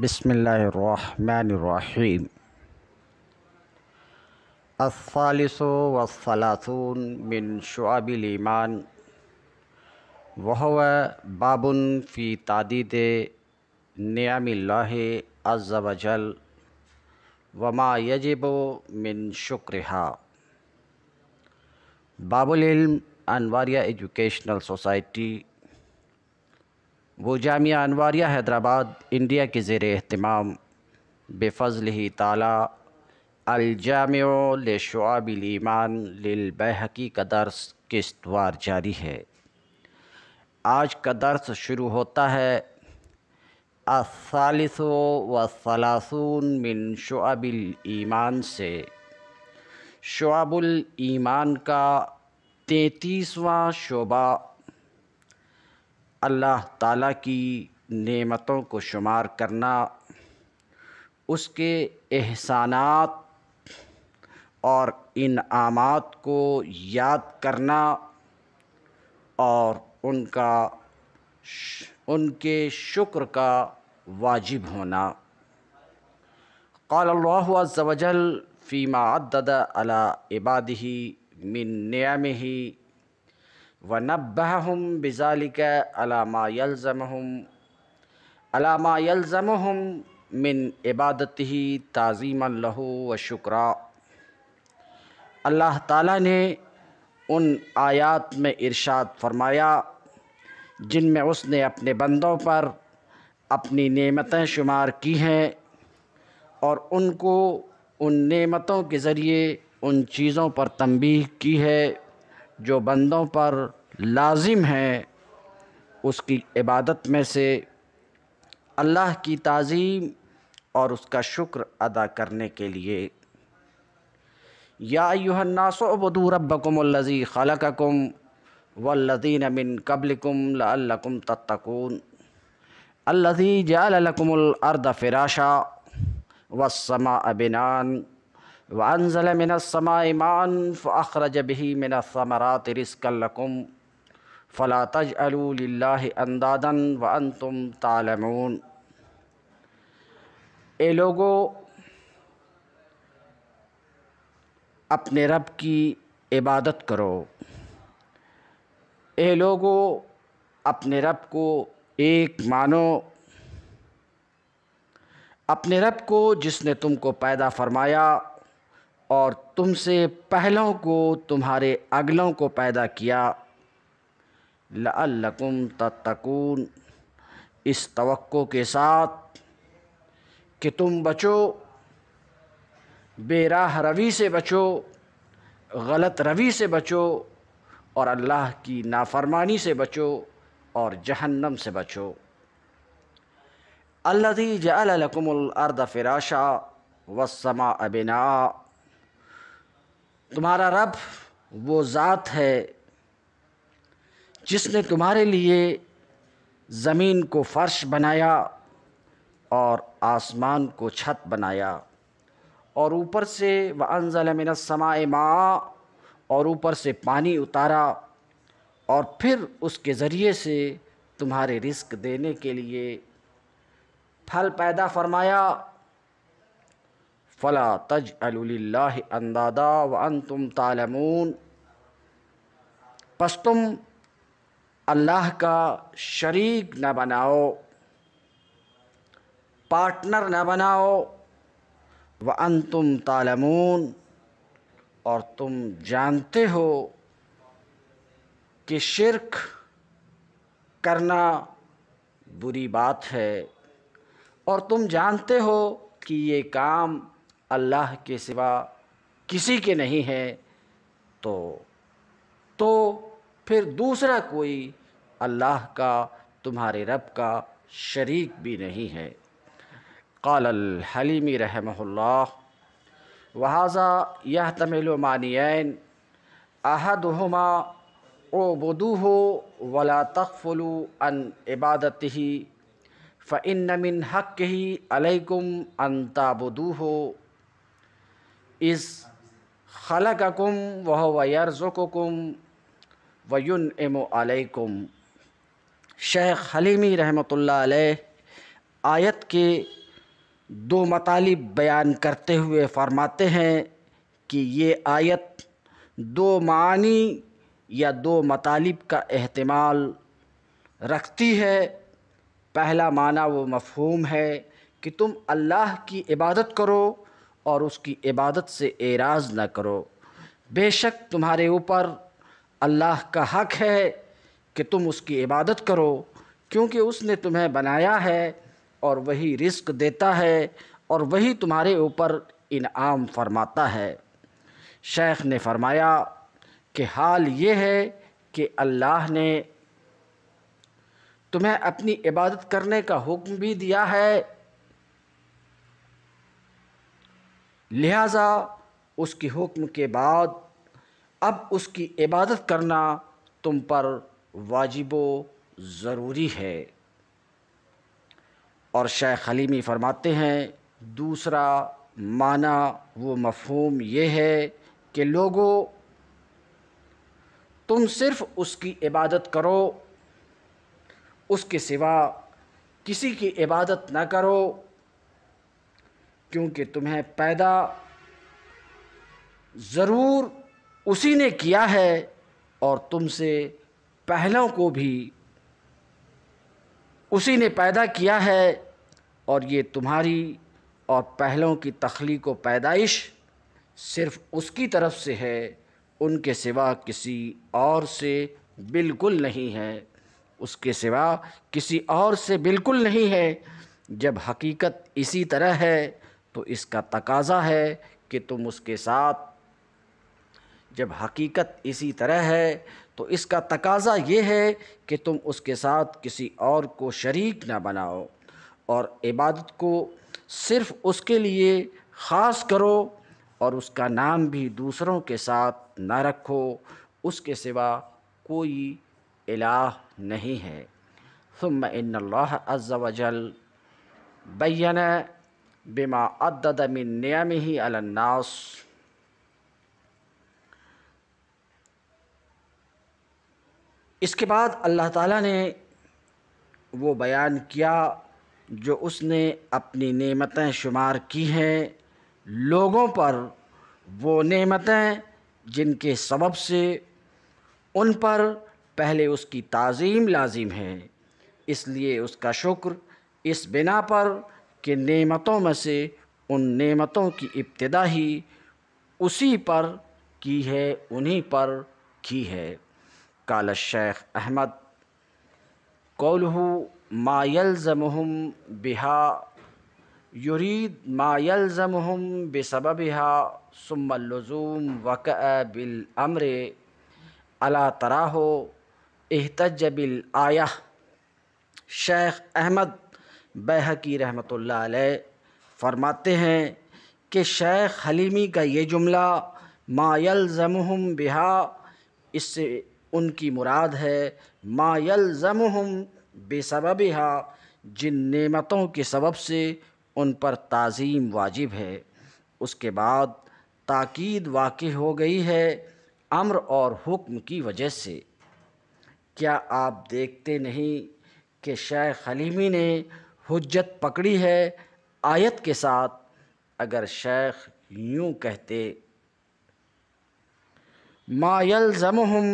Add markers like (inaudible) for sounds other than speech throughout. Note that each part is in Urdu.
بسم اللہ الرحمن الرحیم الثالث والثلاثون من شعب الایمان وہو باب فی تعدید اللہ عز و جل وما یجب من شکرها باب العلم انواریہ ایجوکیشنل سوسائٹی وہ جامعہ انواریہ حیدرآباد انڈیا کے زیر اہتمام بے فضل ہی تعالیٰ الجامع لشعاب الایمان للبیہقی کا درس قسطوار جاری ہے آج کا درس شروع ہوتا ہے الثالث و من بل شعب الایمان سے شعاب الایمان کا تینتیسواں شعبہ اللہ تعالیٰ کی نعمتوں کو شمار کرنا اس کے احسانات اور انعامات کو یاد کرنا اور ان کا ان کے شکر کا واجب ہونا قال اللہ عز و جل فیما عدد علی عبادہ من نعمہ ونبہم بذالک علامہ یلزم ہم علامہ یلزم ہم من عبادت ہی تعظیم اللہ و شکرا اللہ تعالیٰ نے ان آیات میں ارشاد فرمایا جن میں اس نے اپنے بندوں پر اپنی نعمتیں شمار کی ہیں اور ان کو ان نعمتوں کے ذریعے ان چیزوں پر تنبیہ کی ہے جو بندوں پر لازم ہے اس کی عبادت میں سے اللہ کی تعظیم اور اس کا شکر ادا کرنے کے لیے یا ایوہ الناس عبدو ربکم اللذی خلقکم والذین من قبلکم لعلکم تتقون اللذی جعل لکم الارض فراشا والسماء بنان وانزل من السماء ماء فاخرج به من الثمرات رزقا لكم فلا تجعلوا لله اندادا وانتم تعلمون اے لوگو اپنے رب کی عبادت کرو اے لوگو اپنے رب کو ایک مانو اپنے رب کو جس نے تم کو پیدا فرمایا اور تم سے پہلوں کو تمہارے اگلوں کو پیدا کیا لعلکم تتکون اس توقع کے ساتھ کہ تم بچو بے راہ روی سے بچو غلط روی سے بچو اور اللہ کی نافرمانی سے بچو اور جہنم سے بچو اللہ دیجم الارض فراشا والسماء بناء تمہارا رب وہ ذات ہے جس نے تمہارے لیے زمین کو فرش بنایا اور آسمان کو چھت بنایا اور اوپر سے وَأَنزَلَ مِنَ السَّمَاءِ سمائے اور اوپر سے پانی اتارا اور پھر اس کے ذریعے سے تمہارے رزق دینے کے لیے پھل پیدا فرمایا فلا تج اللہ اندادہ و ان تم تالمون پس تم اللہ کا شریک نہ بناؤ پارٹنر نہ بناؤ و ان تم تالمون اور تم جانتے ہو کہ شرک کرنا بری بات ہے اور تم جانتے ہو کہ یہ کام اللہ کے سوا کسی کے نہیں ہے تو تو پھر دوسرا کوئی اللہ کا تمہارے رب کا شریک بھی نہیں ہے قال الحلیمی رحمہ اللہ وہاذا یحتمل معنیین احدہما ہما ولا تغفلوا ان عبادت فَإِنَّ مِنْ حَقِّهِ عَلَيْكُمْ علکم تَعْبُدُوهُ اس خلقکم وہو کم وینعم علیکم شیخ حلیمی رحمۃ اللہ علیہ آیت کے دو مطالب بیان کرتے ہوئے فرماتے ہیں کہ یہ آیت دو معنی یا دو مطالب کا احتمال رکھتی ہے پہلا معنی وہ مفہوم ہے کہ تم اللہ کی عبادت کرو اور اس کی عبادت سے اعراض نہ کرو بے شک تمہارے اوپر اللہ کا حق ہے کہ تم اس کی عبادت کرو کیونکہ اس نے تمہیں بنایا ہے اور وہی رزق دیتا ہے اور وہی تمہارے اوپر انعام فرماتا ہے شیخ نے فرمایا کہ حال یہ ہے کہ اللہ نے تمہیں اپنی عبادت کرنے کا حکم بھی دیا ہے لہٰذا اس کی حکم کے بعد اب اس کی عبادت کرنا تم پر واجب و ضروری ہے اور شیخ حلیمی فرماتے ہیں دوسرا معنی وہ مفہوم یہ ہے کہ لوگوں تم صرف اس کی عبادت کرو اس کے سوا کسی کی عبادت نہ کرو کیونکہ تمہیں پیدا ضرور اسی نے کیا ہے اور تم سے پہلوں کو بھی اسی نے پیدا کیا ہے اور یہ تمہاری اور پہلوں کی تخلیق و پیدائش صرف اس کی طرف سے ہے ان کے سوا کسی اور سے بالکل نہیں ہے اس کے سوا کسی اور سے بالکل نہیں ہے جب حقیقت اسی طرح ہے تو اس کا تقاضا ہے کہ تم اس کے ساتھ جب حقیقت اسی طرح ہے تو اس کا تقاضا یہ ہے کہ تم اس کے ساتھ کسی اور کو شریک نہ بناؤ اور عبادت کو صرف اس کے لیے خاص کرو اور اس کا نام بھی دوسروں کے ساتھ نہ رکھو اس کے سوا کوئی الہ نہیں ہے ثم ان اللہ عز و جل بین بما عدد من نعمه علی الناس اس کے بعد اللہ تعالیٰ نے وہ بیان کیا جو اس نے اپنی نعمتیں شمار کی ہیں لوگوں پر وہ نعمتیں جن کے سبب سے ان پر پہلے اس کی تعظیم لازم ہے اس لیے اس کا شکر اس بنا پر کہ نعمتوں میں سے ان نعمتوں کی ابتدا ہی اسی پر کی ہے انہی پر کی ہے کال شیخ احمد کولہ ما بہا یرید یرید بے يلزمهم بسببها ثم اللزوم وقع بالعمر الا تراہو احتج بالآیہ شیخ احمد بحقی رحمت اللہ علیہ فرماتے ہیں کہ شیخ حلیمی کا یہ جملہ ما یلزمہم بہا اس سے ان کی مراد ہے ما یلزمہم بے سبب جن نعمتوں کے سبب سے ان پر تعظیم واجب ہے اس کے بعد تاکید واقع ہو گئی ہے امر اور حکم کی وجہ سے کیا آپ دیکھتے نہیں کہ شیخ حلیمی نے حجت پکڑی ہے آیت کے ساتھ اگر شیخ یوں کہتے ما یلزمہم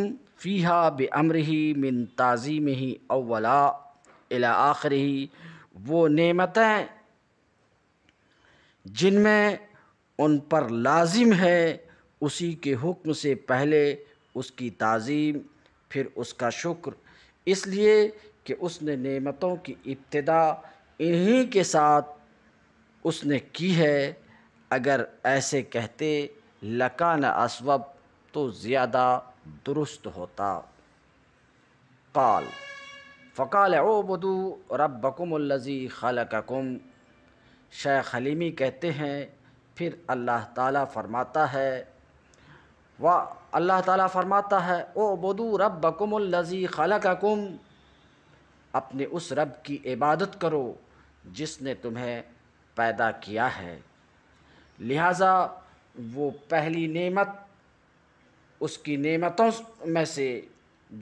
فیہا بی امرہی من تازیمہی اولا الہ آخری وہ نعمتیں جن میں ان پر لازم ہے اسی کے حکم سے پہلے اس کی تعظیم پھر اس کا شکر اس لیے کہ اس نے نعمتوں کی ابتدا انہی کے ساتھ اس نے کی ہے اگر ایسے کہتے لکان اسوب تو زیادہ درست ہوتا قال فقال عبدو ربکم اللذی خلقکم شیخ حلیمی کہتے ہیں پھر اللہ تعالیٰ فرماتا ہے و اللہ تعالیٰ فرماتا ہے او ربکم رب خلقکم خالہ اپنے اس رب کی عبادت کرو جس نے تمہیں پیدا کیا ہے لہٰذا وہ پہلی نعمت اس کی نعمتوں میں سے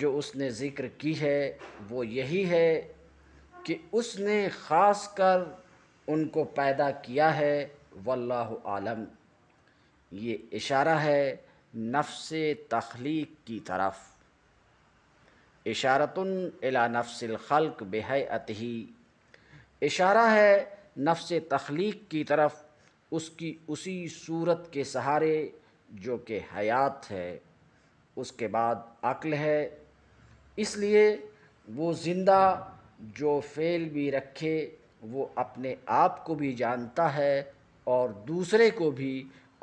جو اس نے ذکر کی ہے وہ یہی ہے کہ اس نے خاص کر ان کو پیدا کیا ہے واللہ عالم یہ اشارہ ہے نفس تخلیق کی طرف اشارت الى نفس الخلق بحیعت ہی اشارہ ہے نفس تخلیق کی طرف اس کی اسی صورت کے سہارے جو کہ حیات ہے اس کے بعد عقل ہے اس لیے وہ زندہ جو فیل بھی رکھے وہ اپنے آپ کو بھی جانتا ہے اور دوسرے کو بھی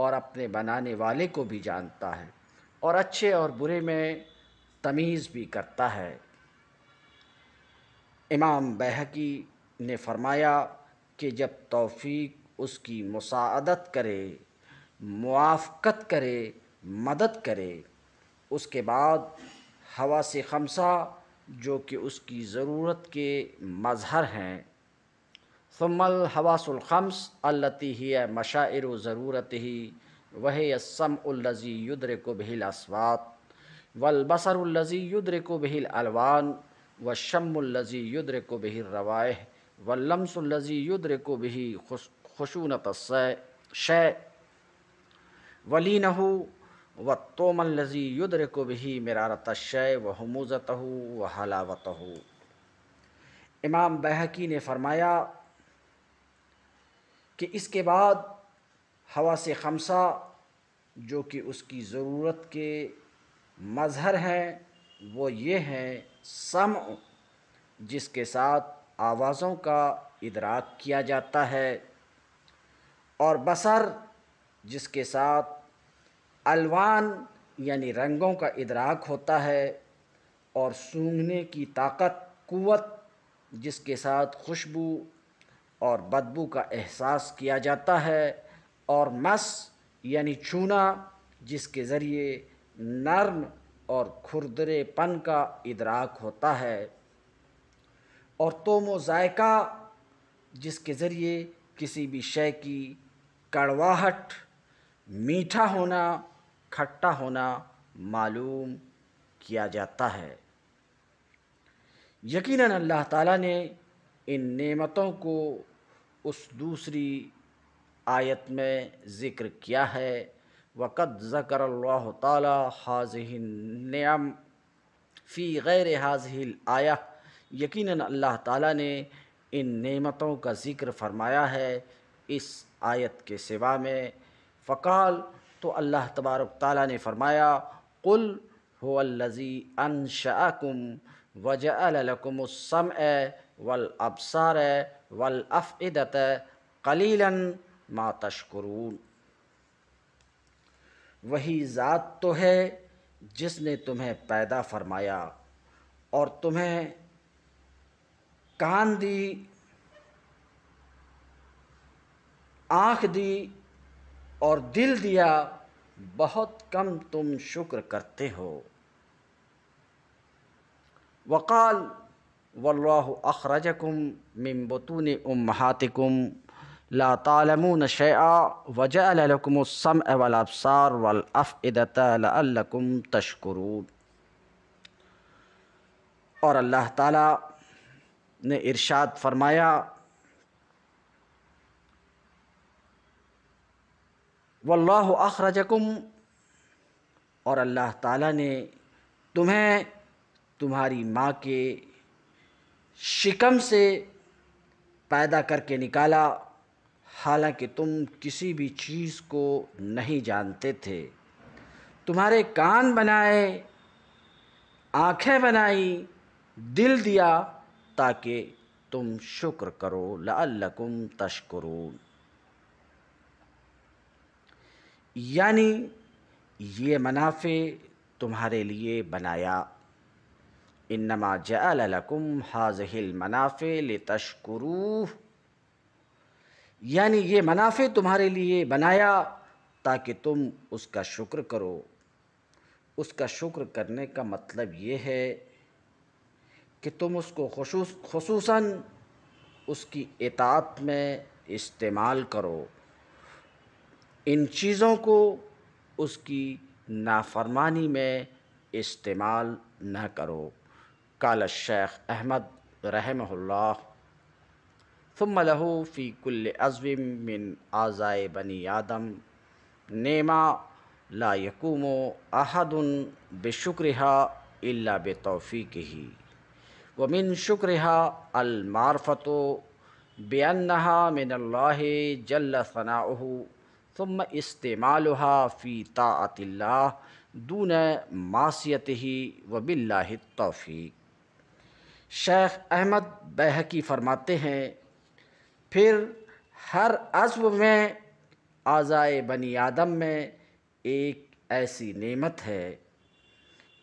اور اپنے بنانے والے کو بھی جانتا ہے اور اچھے اور برے میں تمیز بھی کرتا ہے امام بہکی نے فرمایا کہ جب توفیق اس کی مساعدت کرے موافقت کرے مدد کرے اس کے بعد ہوا سے خمسہ جو کہ اس کی ضرورت کے مظہر ہیں ثم الحواس الخمس ہی مشاعر و ضرورت ہی وہ یا الزی یدر کو بحل اسوات و الزی یدر کو بھیل الوان و شم الزی یدر کو بہل روای و لمس الزی ادر کو بھی خوش شے ولی نہ ہو وم الذی ادر کو بھی میرارتش و حموزت ہو و حلاوت ہو امام بہکی نے فرمایا کہ اس کے بعد ہوا سے خمسہ جو کہ اس کی ضرورت کے مظہر ہیں وہ یہ ہیں سم جس کے ساتھ آوازوں کا ادراک کیا جاتا ہے اور بصر جس کے ساتھ الوان یعنی رنگوں کا ادراک ہوتا ہے اور سونگھنے کی طاقت قوت جس کے ساتھ خوشبو اور بدبو کا احساس کیا جاتا ہے اور مس یعنی چھونا جس کے ذریعے نرم اور کھردرے پن کا ادراک ہوتا ہے اور توم و ذائقہ جس کے ذریعے کسی بھی شے کی کڑواہٹ میٹھا ہونا کھٹا ہونا معلوم کیا جاتا ہے یقیناً اللہ تعالیٰ نے ان نعمتوں کو اس دوسری آیت میں ذکر کیا ہے وقت ذکر اللہ تعالی حاضم فی غیر حاضل آیا یقیناً اللہ تعالیٰ نے ان نعمتوں کا ذکر فرمایا ہے اس آیت کے سوا میں فقال تو اللہ تبارک تعالیٰ نے فرمایا قل ہو اللزی ان شم لکم السمع والابصار اے قلیلا ولافت تشکرون وہی ذات تو ہے جس نے تمہیں پیدا فرمایا اور تمہیں کان دی آنکھ دی اور دل دیا بہت کم تم شکر کرتے ہو وقال واللہ اخرجکم من بطون امہاتکم لا تعلمون شیعا وجعل لکم السمع والابصار البسار لعلکم تشکرون اور اللہ تعالیٰ نے ارشاد فرمایا واللہ اخرجکم اور اللہ تعالیٰ نے تمہیں تمہاری ماں کے شکم سے پیدا کر کے نکالا حالانکہ تم کسی بھی چیز کو نہیں جانتے تھے تمہارے کان بنائے آنکھیں بنائی دل دیا تاکہ تم شکر کرو لعلکم تشکرون یعنی یہ منافع تمہارے لیے بنایا انما جعل لکم حاضح المنافع لتشکروہ یعنی یہ منافع تمہارے لیے بنایا تاکہ تم اس کا شکر کرو اس کا شکر کرنے کا مطلب یہ ہے کہ تم اس کو خصوص خصوصاً اس کی اطاعت میں استعمال کرو ان چیزوں کو اس کی نافرمانی میں استعمال نہ کرو قال شیخ احمد رحمہ اللہ ثم لہو فی کل عزو من آزائے بنی آدم نیما لا یقوم احد ال بے شکریہ اللہ ومن شکرہا من شکرحا من اللہ جل النا ثم استمالحا فی طاعت اللہ دون معاسیت ہی و شیخ احمد بحقی فرماتے ہیں پھر ہر عزو میں آزائے بنی آدم میں ایک ایسی نعمت ہے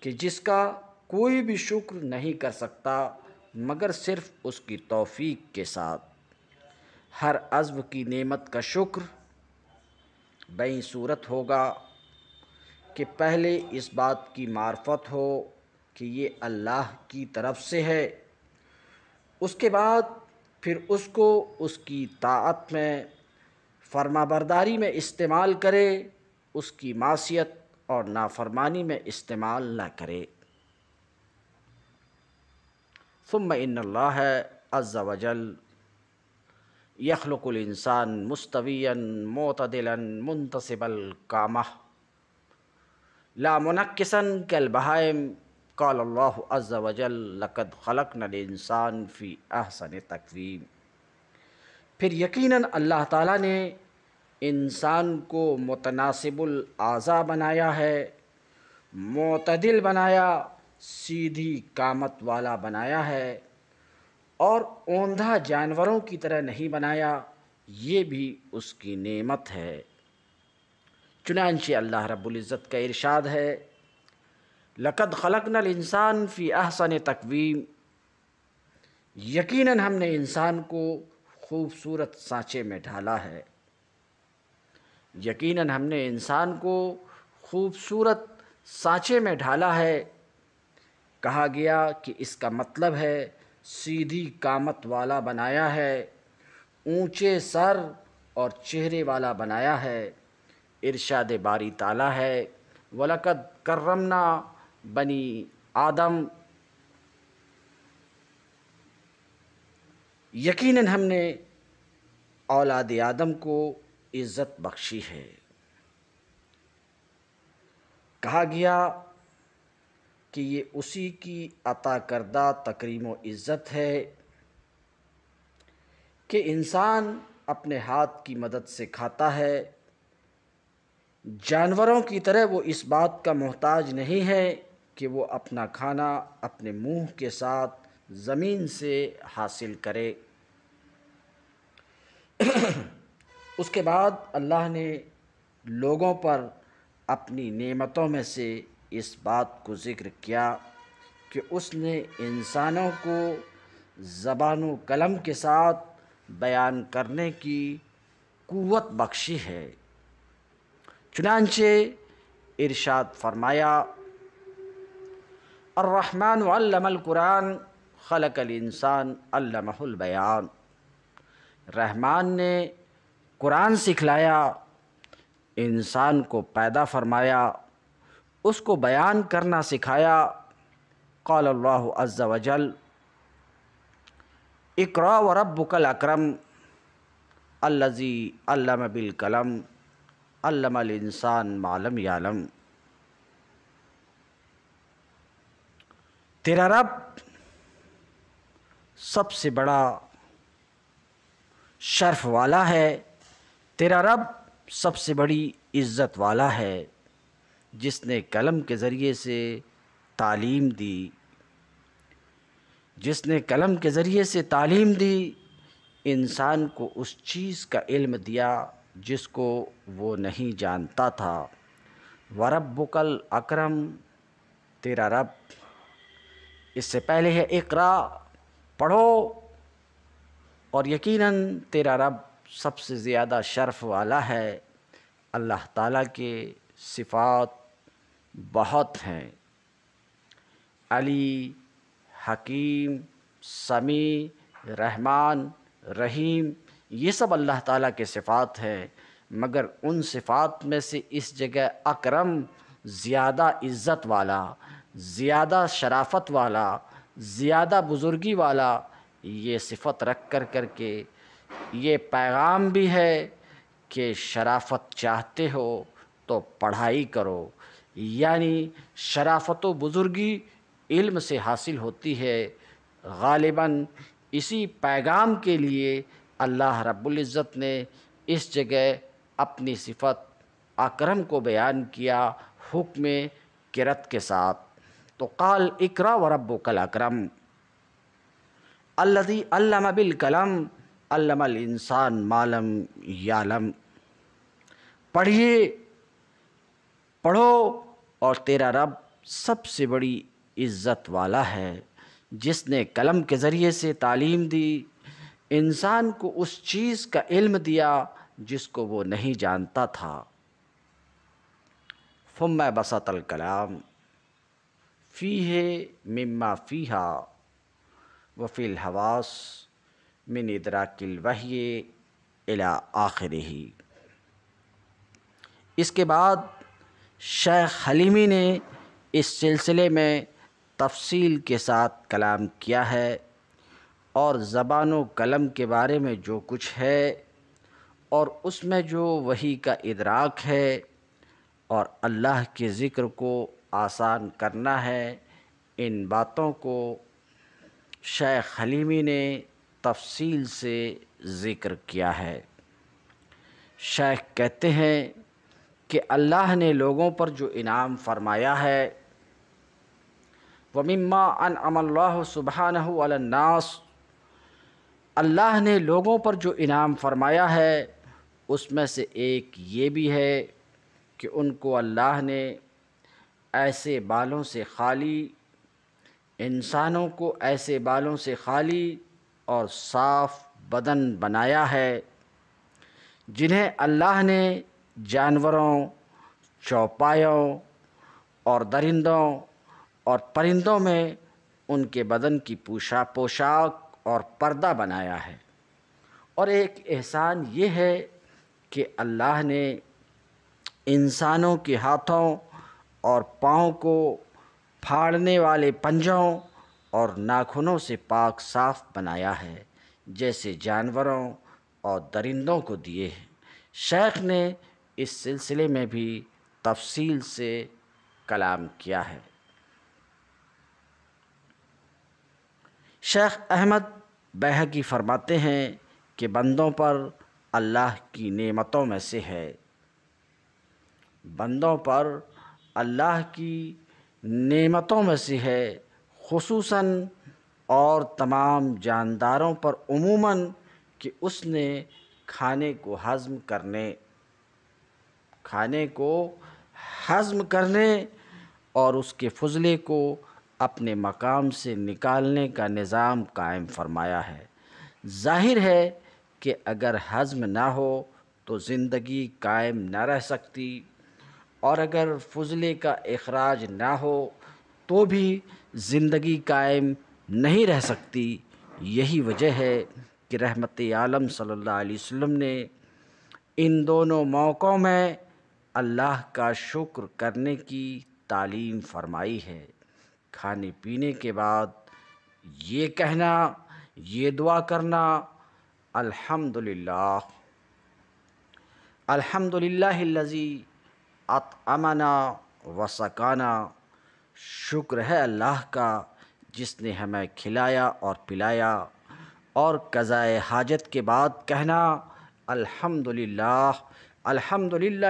کہ جس کا کوئی بھی شکر نہیں کر سکتا مگر صرف اس کی توفیق کے ساتھ ہر عزو کی نعمت کا شکر بئی صورت ہوگا کہ پہلے اس بات کی معرفت ہو کہ یہ اللہ کی طرف سے ہے اس کے بعد پھر اس کو اس کی طاعت میں فرما برداری میں استعمال کرے اس کی معصیت اور نافرمانی میں استعمال نہ کرے ثم ان اللہ از وجل یخلق الانسان مستوین معتدل منتصب القامہ لا کے البہم قال اللہ از وجل لقد خلق نل انسان فی احسن تقویم پھر یقیناً اللہ تعالیٰ نے انسان کو متناسب العضا بنایا ہے معتدل بنایا سیدھی کامت والا بنایا ہے اور اوندھا جانوروں کی طرح نہیں بنایا یہ بھی اس کی نعمت ہے چنانچہ اللہ رب العزت کا ارشاد ہے لقد خلقنا الانسان فی احسن تقویم یقیناً ہم نے انسان کو خوبصورت سانچے میں ڈھالا ہے یقیناً ہم نے انسان کو خوبصورت سانچے میں ڈھالا ہے کہا گیا کہ اس کا مطلب ہے سیدھی کامت والا بنایا ہے اونچے سر اور چہرے والا بنایا ہے ارشاد باری تعالیٰ ہے ولقد کرمنا بنی آدم یقیناً ہم نے اولاد آدم کو عزت بخشی ہے کہا گیا کہ یہ اسی کی عطا کردہ تقریم و عزت ہے کہ انسان اپنے ہاتھ کی مدد سے کھاتا ہے جانوروں کی طرح وہ اس بات کا محتاج نہیں ہے کہ وہ اپنا کھانا اپنے منہ کے ساتھ زمین سے حاصل کرے اس کے بعد اللہ نے لوگوں پر اپنی نعمتوں میں سے اس بات کو ذکر کیا کہ اس نے انسانوں کو زبان و قلم کے ساتھ بیان کرنے کی قوت بخشی ہے چنانچہ ارشاد فرمایا الرحمن علم القرآن خلق الانسان علمہ البیان رحمان نے قرآن سکھلایا انسان کو پیدا فرمایا اس کو بیان کرنا سکھایا قال اللہ عز و جل اقرا و رب کل اکرم الزی بالقلم علم الانسان معلم یعلم تیرا رب سب سے بڑا شرف والا ہے تیرا رب سب سے بڑی عزت والا ہے جس نے قلم کے ذریعے سے تعلیم دی جس نے قلم کے ذریعے سے تعلیم دی انسان کو اس چیز کا علم دیا جس کو وہ نہیں جانتا تھا ورب بکل اکرم تیرا رب اس سے پہلے ہے اقرا پڑھو اور یقیناً تیرا رب سب سے زیادہ شرف والا ہے اللہ تعالیٰ کے صفات بہت ہیں علی حکیم سمیع رحمان رحیم یہ سب اللہ تعالیٰ کے صفات ہیں مگر ان صفات میں سے اس جگہ اکرم زیادہ عزت والا زیادہ شرافت والا زیادہ بزرگی والا یہ صفت رکھ کر کر کے یہ پیغام بھی ہے کہ شرافت چاہتے ہو تو پڑھائی کرو یعنی شرافت و بزرگی علم سے حاصل ہوتی ہے غالباً اسی پیغام کے لیے اللہ رب العزت نے اس جگہ اپنی صفت اکرم کو بیان کیا حکم کرت کے ساتھ تو قال اکرا و رب و کل اکرم الدی علم بالکلم علم الانسان مالم یالم پڑھیے پڑھو اور تیرا رب سب سے بڑی عزت والا ہے جس نے قلم کے ذریعے سے تعلیم دی انسان کو اس چیز کا علم دیا جس کو وہ نہیں جانتا تھا فم بسط الکلام فی ہے مما فیہ وفی الحواس من ادراک وحیے الی آخر ہی اس کے بعد شیخ حلیمی نے اس سلسلے میں تفصیل کے ساتھ کلام کیا ہے اور زبان و قلم کے بارے میں جو کچھ ہے اور اس میں جو وہی کا ادراک ہے اور اللہ کے ذکر کو آسان کرنا ہے ان باتوں کو شیخ حلیمی نے تفصیل سے ذکر کیا ہے شیخ کہتے ہیں کہ اللہ نے لوگوں پر جو انعام فرمایا ہے وہ مما ان ام اللہ سبحان الناس اللہ نے لوگوں پر جو انعام فرمایا ہے اس میں سے ایک یہ بھی ہے کہ ان کو اللہ نے ایسے بالوں سے خالی انسانوں کو ایسے بالوں سے خالی اور صاف بدن بنایا ہے جنہیں اللہ نے جانوروں چوپایوں اور درندوں اور پرندوں میں ان کے بدن کی پوشا پوشاک اور پردہ بنایا ہے اور ایک احسان یہ ہے کہ اللہ نے انسانوں کے ہاتھوں اور پاؤں کو پھاڑنے والے پنجوں اور ناخنوں سے پاک صاف بنایا ہے جیسے جانوروں اور درندوں کو دیے ہیں شیخ نے اس سلسلے میں بھی تفصیل سے کلام کیا ہے شیخ احمد بہگی فرماتے ہیں کہ بندوں پر اللہ کی نعمتوں میں سے ہے بندوں پر اللہ کی نعمتوں میں سے ہے خصوصاً اور تمام جانداروں پر عموماً کہ اس نے کھانے کو ہضم کرنے کھانے کو ہضم کرنے اور اس کے فضلے کو اپنے مقام سے نکالنے کا نظام قائم فرمایا ہے ظاہر ہے کہ اگر ہضم نہ ہو تو زندگی قائم نہ رہ سکتی اور اگر فضلے کا اخراج نہ ہو تو بھی زندگی قائم نہیں رہ سکتی یہی وجہ ہے کہ رحمت عالم صلی اللہ علیہ وسلم نے ان دونوں موقعوں میں اللہ کا شکر کرنے کی تعلیم فرمائی ہے کھانے پینے کے بعد یہ کہنا یہ دعا کرنا الحمد الحمدللہ الحمد للہ وسکانا شکر ہے اللہ کا جس نے ہمیں کھلایا اور پلایا اور قضائے حاجت کے بعد کہنا الحمد للہ الحمد للہ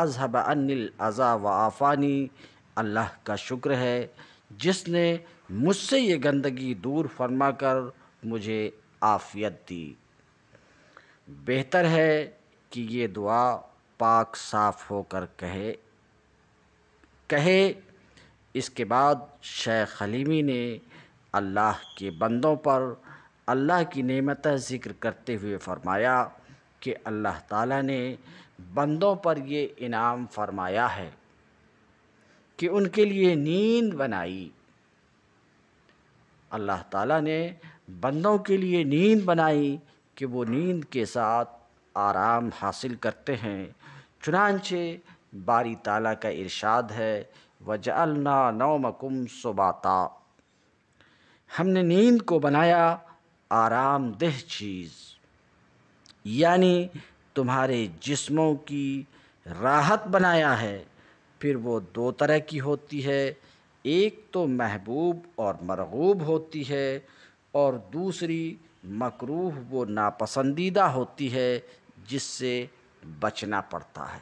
اظہب ان الضا و آفانی اللہ کا شکر ہے جس نے مجھ سے یہ گندگی دور فرما کر مجھے آفیت دی بہتر ہے کہ یہ دعا پاک صاف ہو کر کہے کہے اس کے بعد شیخ حلیمی نے اللہ کے بندوں پر اللہ کی نعمت ذکر کرتے ہوئے فرمایا کہ اللہ تعالیٰ نے بندوں پر یہ انعام فرمایا ہے کہ ان کے لیے نیند بنائی اللہ تعالیٰ نے بندوں کے لیے نیند بنائی کہ وہ نیند کے ساتھ آرام حاصل کرتے ہیں چنانچہ باری تعالیٰ کا ارشاد ہے وجعلنا نو مکم سباتا ہم نے نیند کو بنایا آرام دہ چیز یعنی تمہارے جسموں کی راحت بنایا ہے پھر وہ دو طرح کی ہوتی ہے ایک تو محبوب اور مرغوب ہوتی ہے اور دوسری مکروح وہ ناپسندیدہ ہوتی ہے جس سے بچنا پڑتا ہے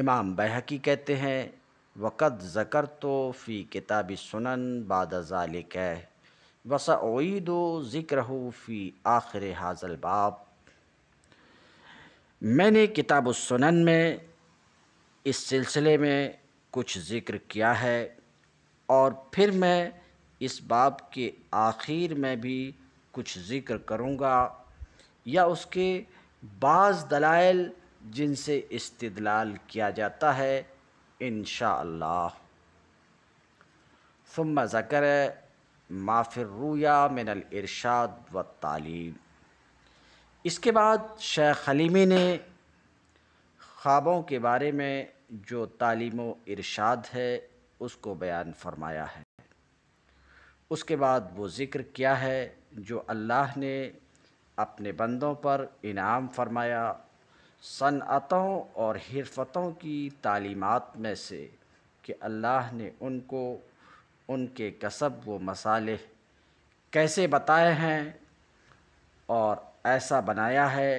امام بحقی کہتے ہیں وقت ذکر تو فی کتاب سنن بعد ذالک ہے عید و ذکر فی آخر حاضل باب میں نے کتاب السنن میں اس سلسلے میں کچھ ذکر کیا ہے اور پھر میں اس باب کے آخر میں بھی کچھ ذکر کروں گا یا اس کے بعض دلائل جن سے استدلال کیا جاتا ہے انشاءاللہ ثم ذکر مافر رو من الارشاد و تعلیم اس کے بعد شیخ خلیمی نے خوابوں کے بارے میں جو تعلیم و ارشاد ہے اس کو بیان فرمایا ہے اس کے بعد وہ ذکر کیا ہے جو اللہ نے اپنے بندوں پر انعام فرمایا صنعتوں اور حرفتوں کی تعلیمات میں سے کہ اللہ نے ان کو ان کے کسب و مسئلے کیسے بتائے ہیں اور ایسا بنایا ہے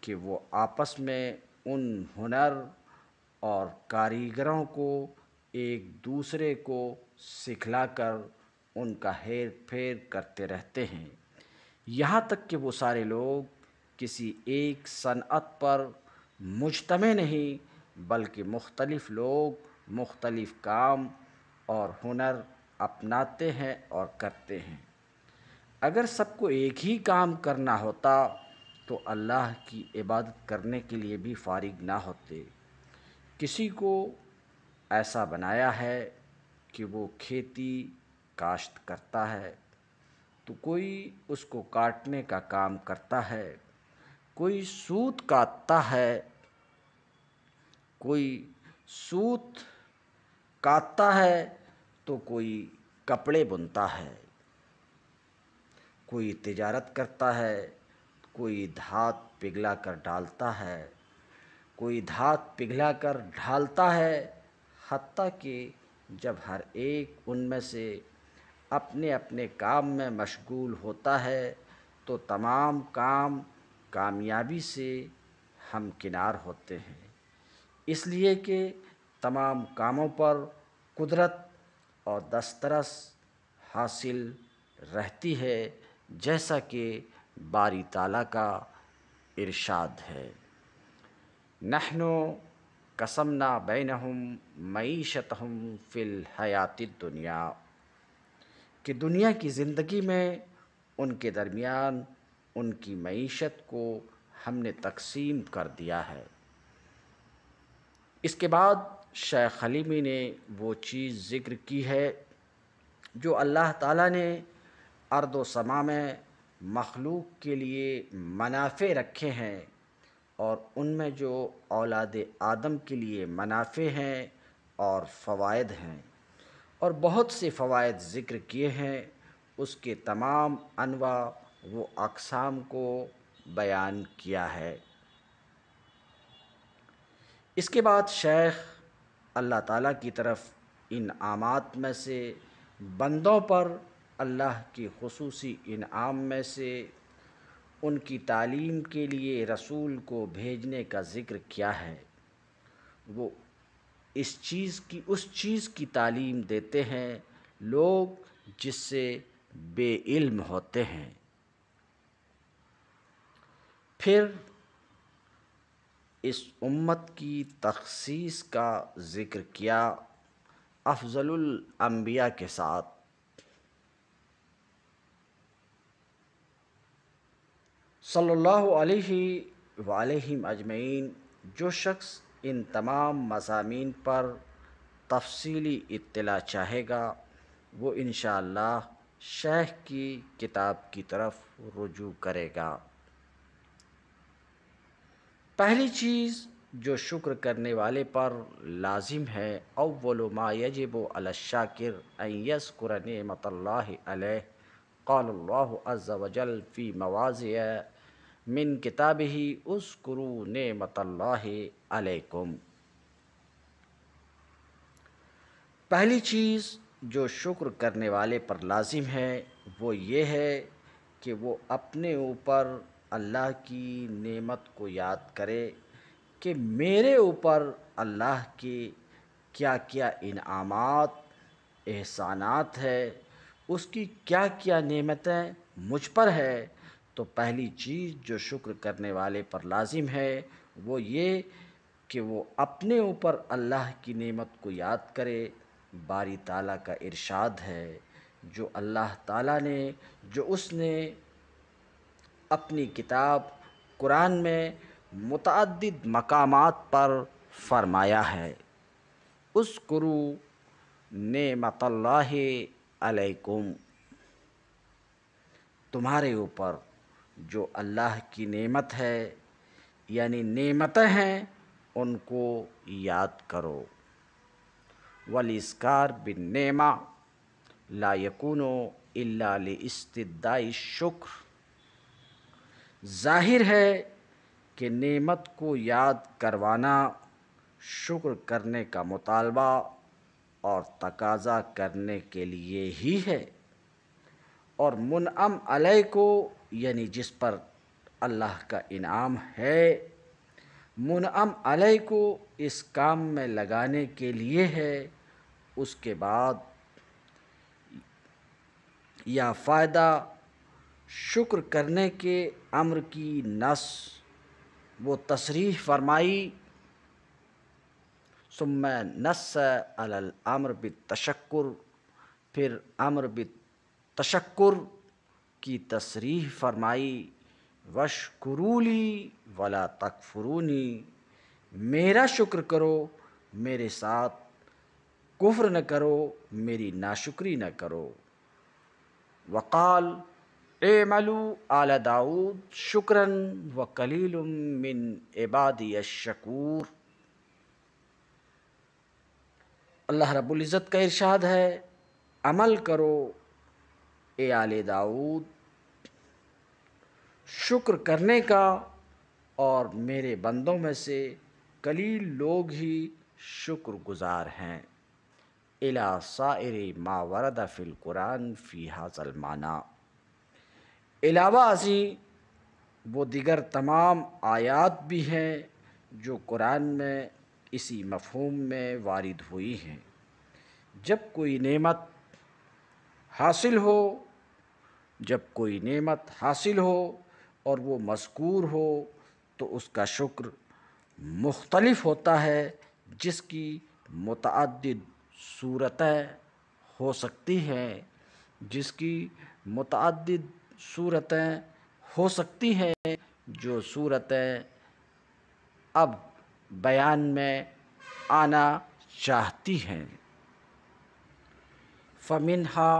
کہ وہ آپس میں ان ہنر اور کاریگروں کو ایک دوسرے کو سکھلا کر ان کا ہیر پھیر کرتے رہتے ہیں یہاں تک کہ وہ سارے لوگ کسی ایک صنعت پر مجتمع نہیں بلکہ مختلف لوگ مختلف کام اور ہنر اپناتے ہیں اور کرتے ہیں اگر سب کو ایک ہی کام کرنا ہوتا تو اللہ کی عبادت کرنے کے لیے بھی فارغ نہ ہوتے کسی کو ایسا بنایا ہے کہ وہ کھیتی کاشت کرتا ہے تو کوئی اس کو کاٹنے کا کام کرتا ہے کوئی سوت کاٹتا ہے کوئی سوت کاٹتا ہے تو کوئی کپڑے بنتا ہے کوئی تجارت کرتا ہے کوئی دھات پگھلا کر ڈالتا ہے کوئی دھات پگھلا کر ڈھالتا ہے حتیٰ کہ جب ہر ایک ان میں سے اپنے اپنے کام میں مشغول ہوتا ہے تو تمام کام کامیابی سے ہمکنار ہوتے ہیں اس لیے کہ تمام کاموں پر قدرت اور دسترس حاصل رہتی ہے جیسا کہ باری تعالیٰ کا ارشاد ہے نحنو قسمنا بینہم معیشتہم فی الحیات الدنیا دنیا کہ دنیا کی زندگی میں ان کے درمیان ان کی معیشت کو ہم نے تقسیم کر دیا ہے اس کے بعد شیخ حلیمی نے وہ چیز ذکر کی ہے جو اللہ تعالیٰ نے ارد و سما میں مخلوق کے لیے منافع رکھے ہیں اور ان میں جو اولاد آدم کے لیے منافع ہیں اور فوائد ہیں اور بہت سے فوائد ذکر کیے ہیں اس کے تمام انواع و اقسام کو بیان کیا ہے اس کے بعد شیخ اللہ تعالیٰ کی طرف انعامات میں سے بندوں پر اللہ کی خصوصی انعام میں سے ان کی تعلیم کے لیے رسول کو بھیجنے کا ذکر کیا ہے وہ اس چیز کی اس چیز کی تعلیم دیتے ہیں لوگ جس سے بے علم ہوتے ہیں پھر اس امت کی تخصیص کا ذکر کیا افضل الانبیاء کے ساتھ صلی اللہ علیہ وآلہ مجمعین جو شخص ان تمام مضامین پر تفصیلی اطلاع چاہے گا وہ انشاءاللہ شیخ کی کتاب کی طرف رجوع کرے گا پہلی چیز جو شکر کرنے والے پر لازم ہے اول ما یجب علی الشاکر ان یذکر نعمت اللہ علیہ قال اللہ عز و فی مواضع من کتابہ اذکروا نعمت اللہ علیکم پہلی چیز جو شکر کرنے والے پر لازم ہے وہ یہ ہے کہ وہ اپنے اوپر اللہ کی نعمت کو یاد کرے کہ میرے اوپر اللہ کی کیا کیا انعامات احسانات ہے اس کی کیا کیا نعمتیں مجھ پر ہے تو پہلی چیز جو شکر کرنے والے پر لازم ہے وہ یہ کہ وہ اپنے اوپر اللہ کی نعمت کو یاد کرے باری تعالیٰ کا ارشاد ہے جو اللہ تعالیٰ نے جو اس نے اپنی کتاب قرآن میں متعدد مقامات پر فرمایا ہے اس قرو نعمت اللہ علیکم تمہارے اوپر جو اللہ کی نعمت ہے یعنی نعمتیں ہیں ان کو یاد کرو ولیسکار بن نعمہ لا یقون وصطدا شکر ظاہر ہے کہ نعمت کو یاد کروانا شکر کرنے کا مطالبہ اور تقاضا کرنے کے لیے ہی ہے اور منعم علیہ کو یعنی جس پر اللہ کا انعام ہے منعم علیہ کو اس کام میں لگانے کے لیے ہے اس کے بعد یا فائدہ شکر کرنے کے امر کی نس وہ تصریح فرمائی ثم نس الامر بالتشکر پھر امر بالتشکر کی تصریح فرمائی وشکرولی ولا تکفرونی میرا شکر کرو میرے ساتھ کفر نہ کرو میری ناشکری نہ کرو وقال اعملوا آل داود شکرن و عبادی الشکور اللہ رب العزت کا ارشاد ہے عمل کرو اے آل داود شکر کرنے کا اور میرے بندوں میں سے کلیل لوگ ہی شکر گزار ہیں الا ما ورد فی القرآن فی حاصل معنی علاوہ ازیں وہ دیگر تمام آیات بھی ہیں جو قرآن میں اسی مفہوم میں وارد ہوئی ہیں جب کوئی نعمت حاصل ہو جب کوئی نعمت حاصل ہو اور وہ مذکور ہو تو اس کا شکر مختلف ہوتا ہے جس کی متعدد صورتیں ہو سکتی ہیں جس کی متعدد صورتیں ہو سکتی ہیں جو صورتیں اب بیان میں آنا چاہتی ہیں فمنہا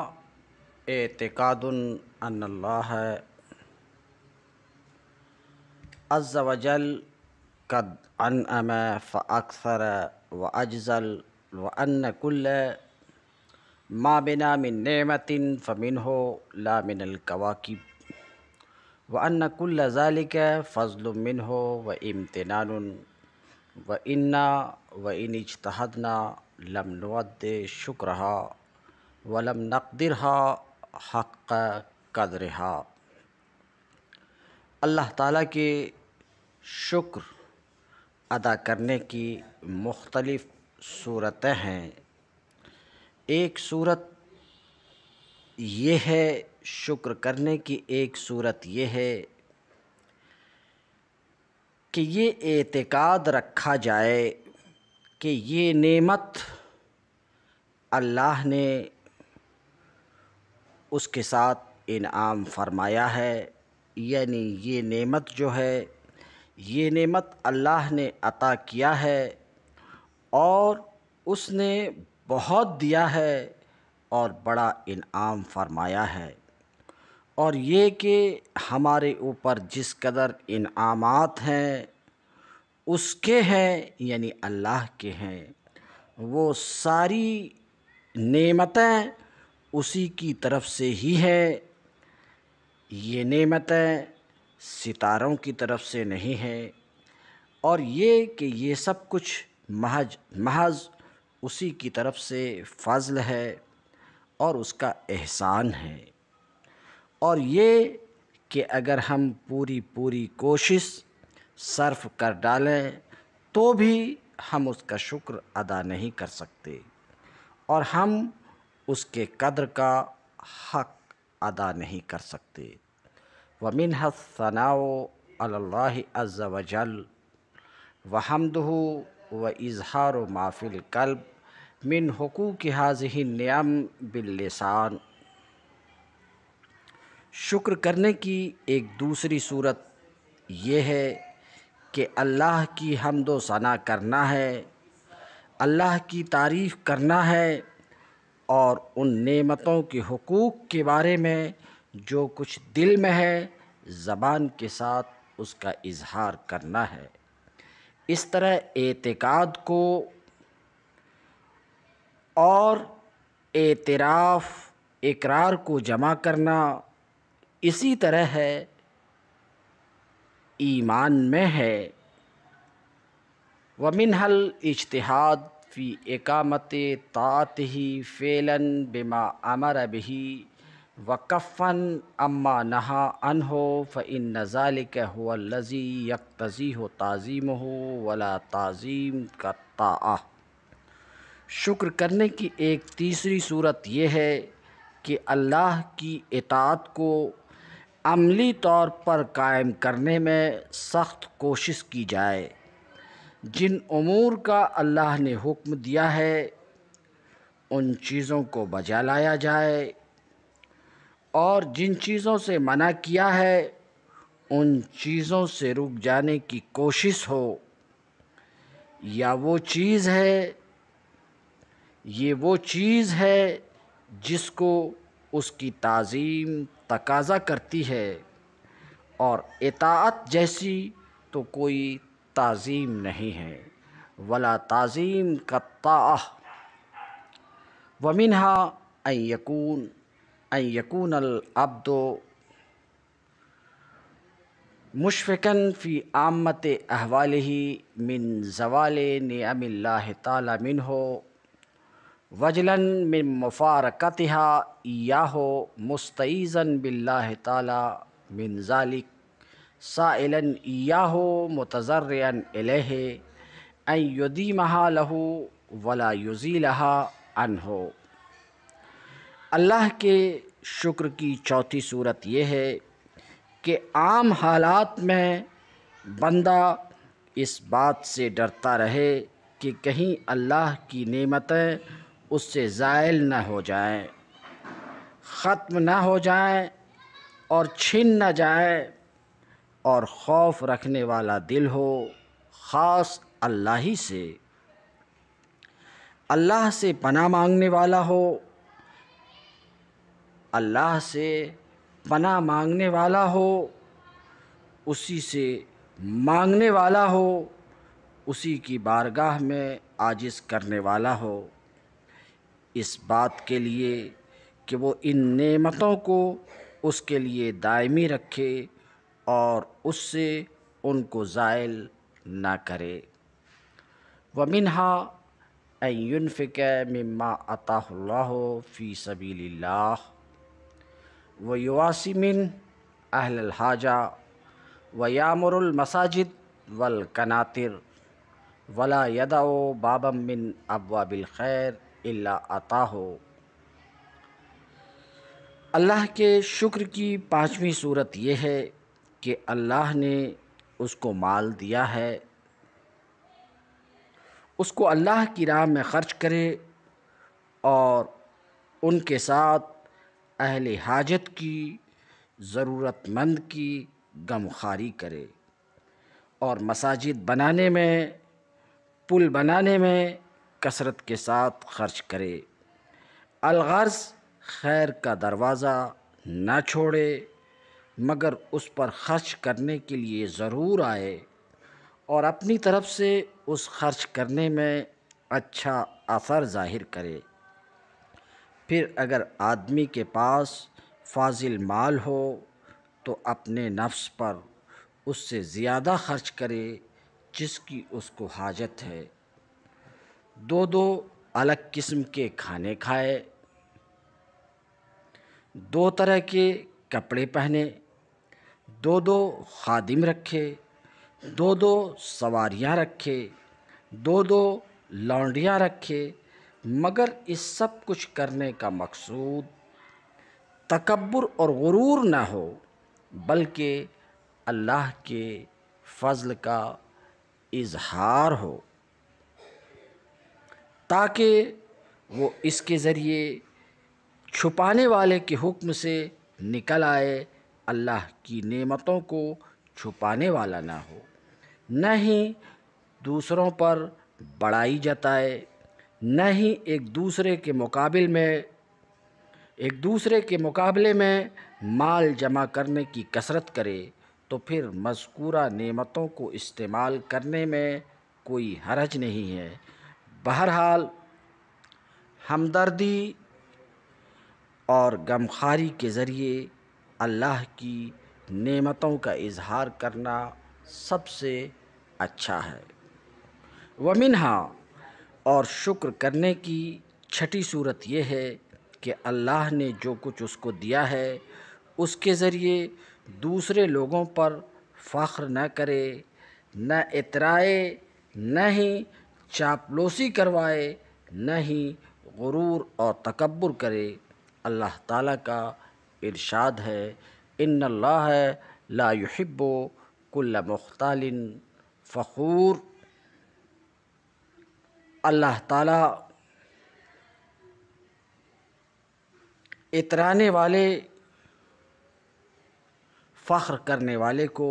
اعتقاد ان اللہ عز وجل جل قد ف فاکثر و اجزل و ان کل من نعمت فمن ہو لا من القواقب و ان کل ذالق فضل من ہو و امتنان و انا و انجتحدنا لمن ود شکرہ و لم نقدرہ حق قدر ہا اللہ تعالیٰ کے شکر ادا کرنے کی مختلف صورتیں ہیں ایک صورت یہ ہے شکر کرنے کی ایک صورت یہ ہے کہ یہ اعتقاد رکھا جائے کہ یہ نعمت اللہ نے اس کے ساتھ انعام فرمایا ہے یعنی یہ نعمت جو ہے یہ نعمت اللہ نے عطا کیا ہے اور اس نے بہت دیا ہے اور بڑا انعام فرمایا ہے اور یہ کہ ہمارے اوپر جس قدر انعامات ہیں اس کے ہیں یعنی اللہ کے ہیں وہ ساری نعمتیں اسی کی طرف سے ہی ہیں یہ نعمتیں ستاروں کی طرف سے نہیں ہیں اور یہ کہ یہ سب کچھ محض محض اسی کی طرف سے فضل ہے اور اس کا احسان ہے اور یہ کہ اگر ہم پوری پوری کوشش صرف کر ڈالیں تو بھی ہم اس کا شکر ادا نہیں کر سکتے اور ہم اس کے قدر کا حق ادا نہیں کر سکتے ومن حسناؤ اللّہ از وجل وہ و اظہار و معافل قلب من حقوق حاضح نعم باللسان شکر کرنے کی ایک دوسری صورت یہ ہے کہ اللہ کی حمد و ثنا کرنا ہے اللہ کی تعریف کرنا ہے اور ان نعمتوں کے حقوق کے بارے میں جو کچھ دل میں ہے زبان کے ساتھ اس کا اظہار کرنا ہے اس طرح اعتقاد کو اور اعتراف اقرار کو جمع کرنا اسی طرح ہے ایمان میں ہے ومن حل اجتہاد فی اقامت طاط ہی فیلن بما امر اب وقفن اما نہا ان ہو فن نظال کہ ہو لذیع یک تزی ہو تعظیم ہو ولا تعظیم کا تا شکر کرنے کی ایک تیسری صورت یہ ہے کہ اللہ کی اطاعت کو عملی طور پر قائم کرنے میں سخت کوشش کی جائے جن امور کا اللہ نے حکم دیا ہے ان چیزوں کو بجا لایا جائے اور جن چیزوں سے منع کیا ہے ان چیزوں سے رک جانے کی کوشش ہو یا وہ چیز ہے یہ وہ چیز ہے جس کو اس کی تعظیم تقاضا کرتی ہے اور اطاعت جیسی تو کوئی تعظیم نہیں ہے ولا تعظیم کا تاح ومنہا ان یقون ان یکون العبد مشفقن فی عامت احوالہ من زوال نعم اللہ تعالی منہ وجلن من مفار قطح مستعیزن باللہ تعالی من ذالک سائلن سا متضرعن الیہ ان یدیمہا لہو ولا یزیلہا عنہو اللہ کے شکر کی چوتھی صورت یہ ہے کہ عام حالات میں بندہ اس بات سے ڈرتا رہے کہ کہیں اللہ کی نعمتیں اس سے زائل نہ ہو جائیں ختم نہ ہو جائیں اور چھن نہ جائیں اور خوف رکھنے والا دل ہو خاص اللہ ہی سے اللہ سے پناہ مانگنے والا ہو اللہ سے پناہ مانگنے والا ہو اسی سے مانگنے والا ہو اسی کی بارگاہ میں عاجز کرنے والا ہو اس بات کے لیے کہ وہ ان نعمتوں کو اس کے لیے دائمی رکھے اور اس سے ان کو زائل نہ کرے ومنہا منہا اےونفکر مِمَّا عطا اللہ فی سَبِيلِ اللہ و یواسمن اہل الحاجہ و یامر المساجد ولقناتر ولا و بابم من ابوا بالخیر اللہ ہو اللہ کے شکر کی پانچویں صورت یہ ہے کہ اللہ نے اس کو مال دیا ہے اس کو اللہ کی راہ میں خرچ کرے اور ان کے ساتھ اہل حاجت کی ضرورت مند کی غم خاری کرے اور مساجد بنانے میں پل بنانے میں کثرت کے ساتھ خرچ کرے الغرض خیر کا دروازہ نہ چھوڑے مگر اس پر خرچ کرنے کے لیے ضرور آئے اور اپنی طرف سے اس خرچ کرنے میں اچھا اثر ظاہر کرے پھر اگر آدمی کے پاس فاضل مال ہو تو اپنے نفس پر اس سے زیادہ خرچ کرے جس کی اس کو حاجت ہے دو دو الگ قسم کے کھانے کھائے دو طرح کے کپڑے پہنے دو دو خادم رکھے دو دو سواریاں رکھے دو دو لانڈیاں رکھے مگر اس سب کچھ کرنے کا مقصود تکبر اور غرور نہ ہو بلکہ اللہ کے فضل کا اظہار ہو تاکہ وہ اس کے ذریعے چھپانے والے کے حکم سے نکل آئے اللہ کی نعمتوں کو چھپانے والا نہ ہو نہ ہی دوسروں پر بڑائی جتائے نہ ہی ایک دوسرے کے مقابل میں ایک دوسرے کے مقابلے میں مال جمع کرنے کی کثرت کرے تو پھر مذکورہ نعمتوں کو استعمال کرنے میں کوئی حرج نہیں ہے بہرحال ہمدردی اور گمخاری کے ذریعے اللہ کی نعمتوں کا اظہار کرنا سب سے اچھا ہے وہ منہا اور شکر کرنے کی چھٹی صورت یہ ہے کہ اللہ نے جو کچھ اس کو دیا ہے اس کے ذریعے دوسرے لوگوں پر فخر نہ کرے نہ اترائے نہ ہی چاپلوسی کروائے نہ ہی غرور اور تکبر کرے اللہ تعالیٰ کا ارشاد ہے ان اللہ لا کل مختال فخور اللہ تعالیٰ اترانے والے فخر کرنے والے کو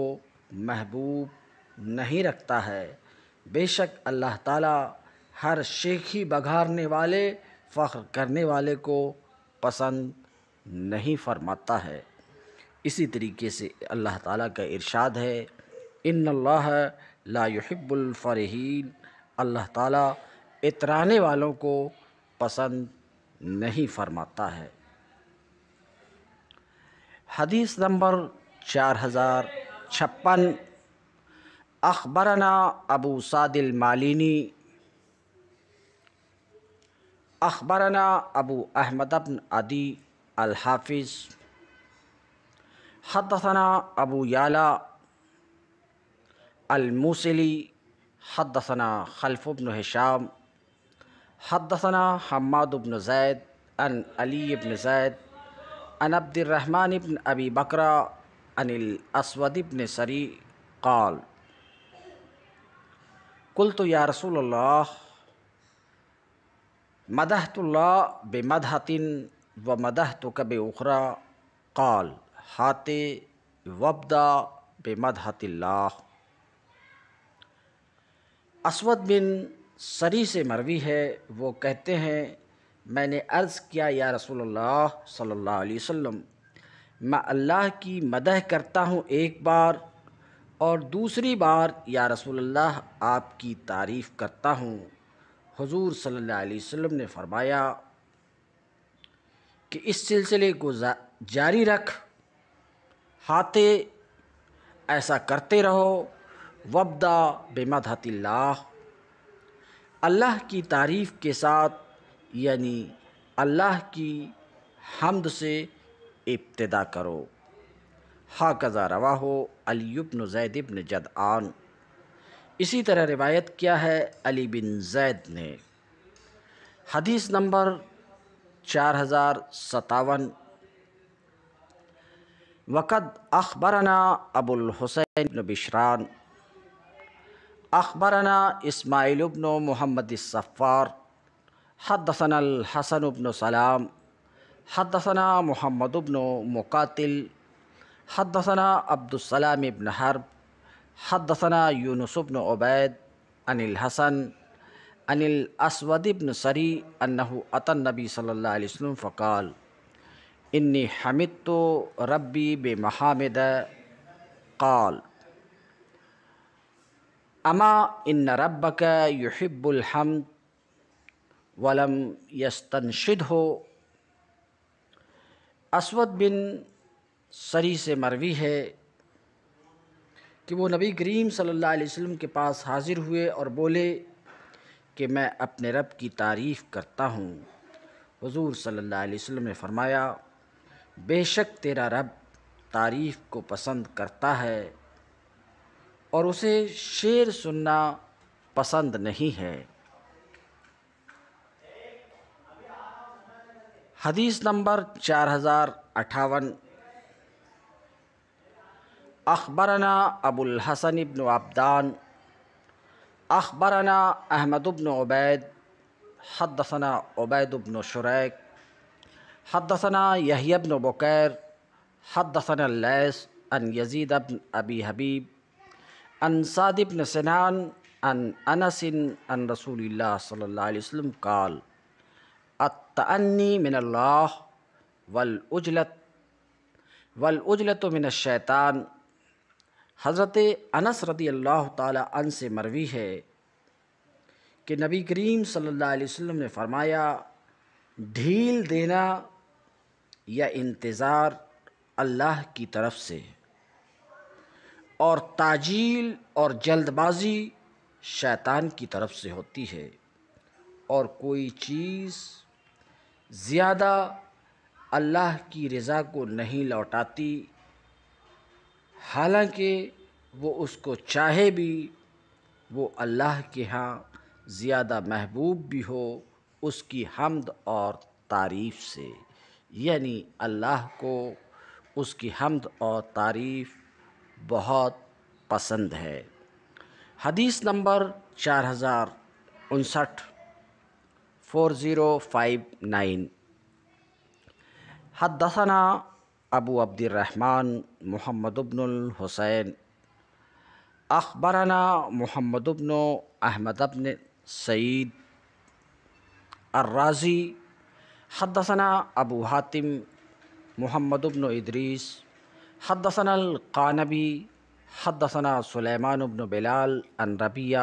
محبوب نہیں رکھتا ہے بے شک اللہ تعالیٰ ہر شیخی بگھارنے والے فخر کرنے والے کو پسند نہیں فرماتا ہے اسی طریقے سے اللہ تعالیٰ کا ارشاد ہے ان اللہ لا يحب الفرحین اللہ تعالیٰ اترانے والوں کو پسند نہیں فرماتا ہے حدیث نمبر چار ہزار چھپن اخبرنا ابو سعد المالینی اخبرنا ابو احمد ابن عدی الحافظ حدثنا ابو یالا الموسلی حدثنا خلف حشام حدثنا حماد بن زيد عن علي بن زيد عن عبد الرحمن بن أبي بكر عن الأسود بن سري قال قلت يا رسول الله مدحت الله بمدحة ومدحتك بأخرى قال هاتي وابدأ بمدحة الله أسود بن سری سے مروی ہے وہ کہتے ہیں میں نے عرض کیا یا رسول اللہ صلی اللہ علیہ وسلم میں اللہ کی مدح کرتا ہوں ایک بار اور دوسری بار یا رسول اللہ آپ کی تعریف کرتا ہوں حضور صلی اللہ علیہ وسلم نے فرمایا کہ اس سلسلے کو جاری رکھ ہاتھے ایسا کرتے رہو وبدا بے مدحت اللہ اللہ کی تعریف کے ساتھ یعنی اللہ کی حمد سے ابتدا کرو ہاکا رواہ ہو علی بن زید بن جدعان اسی طرح روایت کیا ہے علی بن زید نے حدیث نمبر چار ہزار ستاون اخبرنا ابو الحسین بن بشران أخبرنا إسماعيل بن محمد الصفار حدثنا الحسن بن سلام حدثنا محمد بن مقاتل حدثنا عبد السلام بن حرب حدثنا يونس بن عبيد عن الحسن عن الأسود بن سري أنه أتى النبي صلى الله عليه وسلم فقال إني حمدت ربي بمحامد قال اما ان ربک رب کا الحمد ولم یستنشد ہو اسود بن سری سے مروی ہے کہ وہ نبی کریم صلی اللہ علیہ وسلم کے پاس حاضر ہوئے اور بولے کہ میں اپنے رب کی تعریف کرتا ہوں حضور صلی اللہ علیہ وسلم نے فرمایا بے شک تیرا رب تعریف کو پسند کرتا ہے اور اسے شعر سننا پسند نہیں ہے حدیث نمبر چار ہزار اٹھاون اخبرنا ابو الحسن ابن عبدان اخبرنا احمد ابن عبید حدثنا عبید ابن شریک حدثنا یحیی ابن بکیر حدثنا اللیس ان یزید ابن ابی حبیب بن سنان ان انسن ان رسول اللہ صلی اللہ علیہ وسلم قال کال من اللہ ولجلت و و من الشیطان حضرت انس رضی اللہ تعالی عن سے مروی ہے کہ نبی کریم صلی اللہ علیہ وسلم نے فرمایا ڈھیل دینا یا انتظار اللہ کی طرف سے ہے اور تاجیل اور جلد بازی شیطان کی طرف سے ہوتی ہے اور کوئی چیز زیادہ اللہ کی رضا کو نہیں لوٹاتی حالانکہ وہ اس کو چاہے بھی وہ اللہ کے ہاں زیادہ محبوب بھی ہو اس کی حمد اور تعریف سے یعنی اللہ کو اس کی حمد اور تعریف بہت پسند ہے حدیث نمبر چار ہزار انسٹھ فور زیرو فائیو نائن حدثنا ابو عبد الرحمن محمد ابن الحسین اخبرنا محمد ابن احمد ابن سعید الرازی حدثنا ابو حاتم محمد ابن ادریس حدثنا القانبی حدثنا سلیمان ابن بلال ان ربیہ